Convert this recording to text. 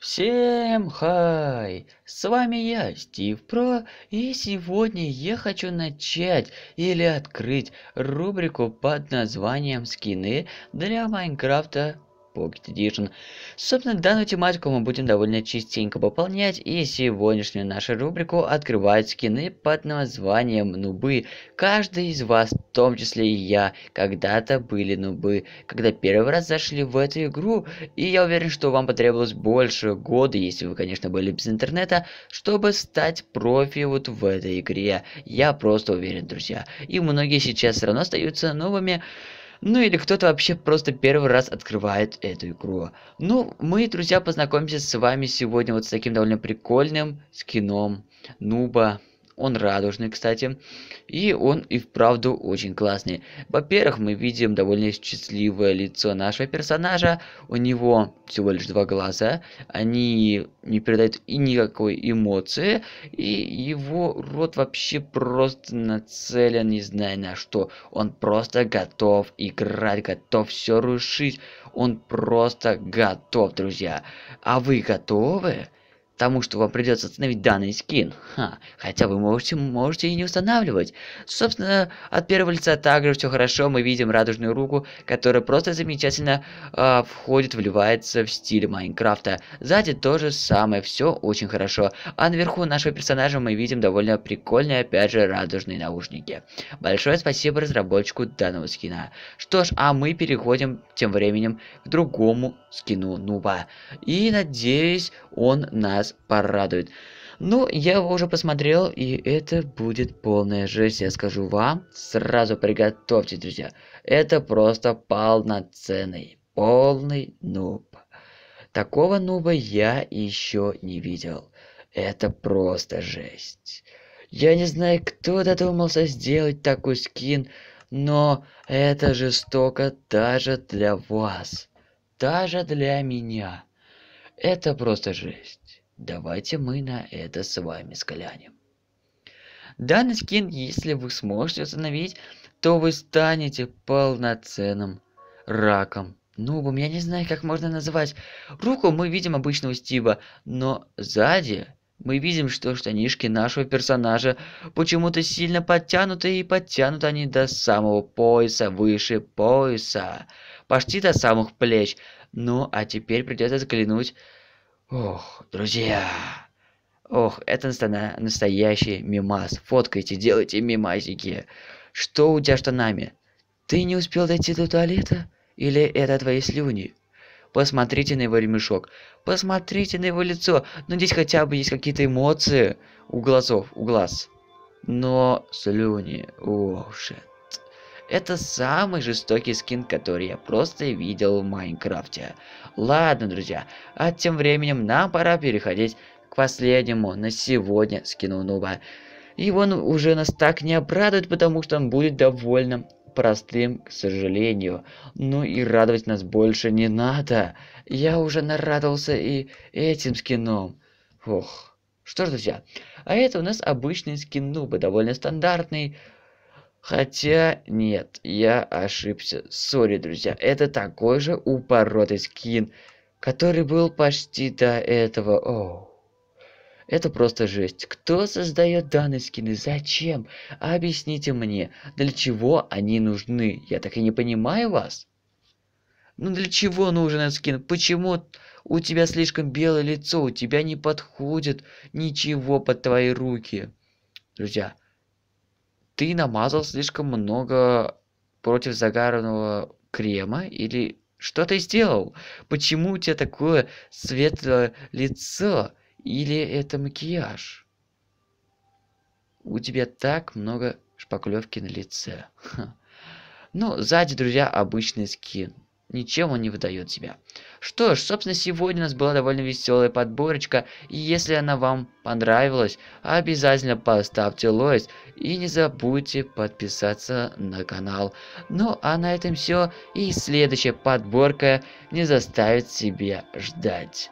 Всем хай! С вами я, Стив Про, и сегодня я хочу начать или открыть рубрику под названием «Скины для Майнкрафта Pocket Edition. Собственно, данную тематику мы будем довольно частенько пополнять, и сегодняшнюю нашу рубрику открывают скины под названием «Нубы». Каждый из вас, в том числе и я, когда-то были нубы, когда первый раз зашли в эту игру, и я уверен, что вам потребовалось больше года, если вы, конечно, были без интернета, чтобы стать профи вот в этой игре. Я просто уверен, друзья. И многие сейчас все равно остаются новыми ну или кто-то вообще просто первый раз открывает эту игру. Ну, мы, друзья, познакомимся с вами сегодня вот с таким довольно прикольным скином Нуба он радужный, кстати, и он и вправду очень классный. Во-первых, мы видим довольно счастливое лицо нашего персонажа, у него всего лишь два глаза, они не передают и никакой эмоции, и его рот вообще просто нацелен, не знаю на что, он просто готов играть, готов все рушить, он просто готов, друзья. А вы готовы? тому, что вам придется установить данный скин. Ха, хотя вы можете, можете и не устанавливать. Собственно, от первого лица также все хорошо, мы видим радужную руку, которая просто замечательно э, входит, вливается в стиль Майнкрафта. Сзади то же самое, все очень хорошо. А наверху нашего персонажа мы видим довольно прикольные, опять же, радужные наушники. Большое спасибо разработчику данного скина. Что ж, а мы переходим тем временем к другому скину Нуба. И надеюсь, он нас порадует. Ну, я его уже посмотрел, и это будет полная жесть, я скажу вам. Сразу приготовьте, друзья. Это просто полноценный, полный нуб. Такого нуба я еще не видел. Это просто жесть. Я не знаю, кто додумался сделать такой скин, но это жестоко даже для вас. Даже для меня. Это просто жесть. Давайте мы на это с вами склянем. Данный скин, если вы сможете установить, то вы станете полноценным раком. Нубом, я не знаю, как можно назвать. Руку мы видим обычного Стива, но сзади мы видим, что штанишки нашего персонажа почему-то сильно подтянуты и подтянуты они до самого пояса, выше пояса, почти до самых плеч. Ну, а теперь придется взглянуть Ох, друзья. Ох, это настоящий мимас. Фоткайте, делайте мимазики. Что у тебя штанами? Ты не успел дойти до туалета? Или это твои слюни? Посмотрите на его ремешок. Посмотрите на его лицо. Но ну, здесь хотя бы есть какие-то эмоции у глазов, у глаз. Но слюни. Ох, шет. Это самый жестокий скин, который я просто видел в Майнкрафте. Ладно, друзья, а тем временем нам пора переходить к последнему на сегодня скину нуба. И он уже нас так не обрадует, потому что он будет довольно простым, к сожалению. Ну и радовать нас больше не надо. Я уже нарадовался и этим скином. Ох. Что ж, друзья, а это у нас обычный скин нуба, довольно стандартный, Хотя, нет, я ошибся. Сори, друзья, это такой же упоротый скин, который был почти до этого. Оу. Это просто жесть. Кто создает данные скины? Зачем? Объясните мне, для чего они нужны? Я так и не понимаю вас. Ну для чего нужен этот скин? Почему у тебя слишком белое лицо, у тебя не подходит ничего под твои руки? Друзья, ты намазал слишком много против загарного крема или что ты сделал? Почему у тебя такое светлое лицо? Или это макияж? У тебя так много шпаклевки на лице. Ха. Ну, сзади, друзья, обычный скин ничем он не выдает себя. Что ж, собственно, сегодня у нас была довольно веселая подборочка, и если она вам понравилась, обязательно поставьте лайк и не забудьте подписаться на канал. Ну а на этом все, и следующая подборка не заставит себя ждать.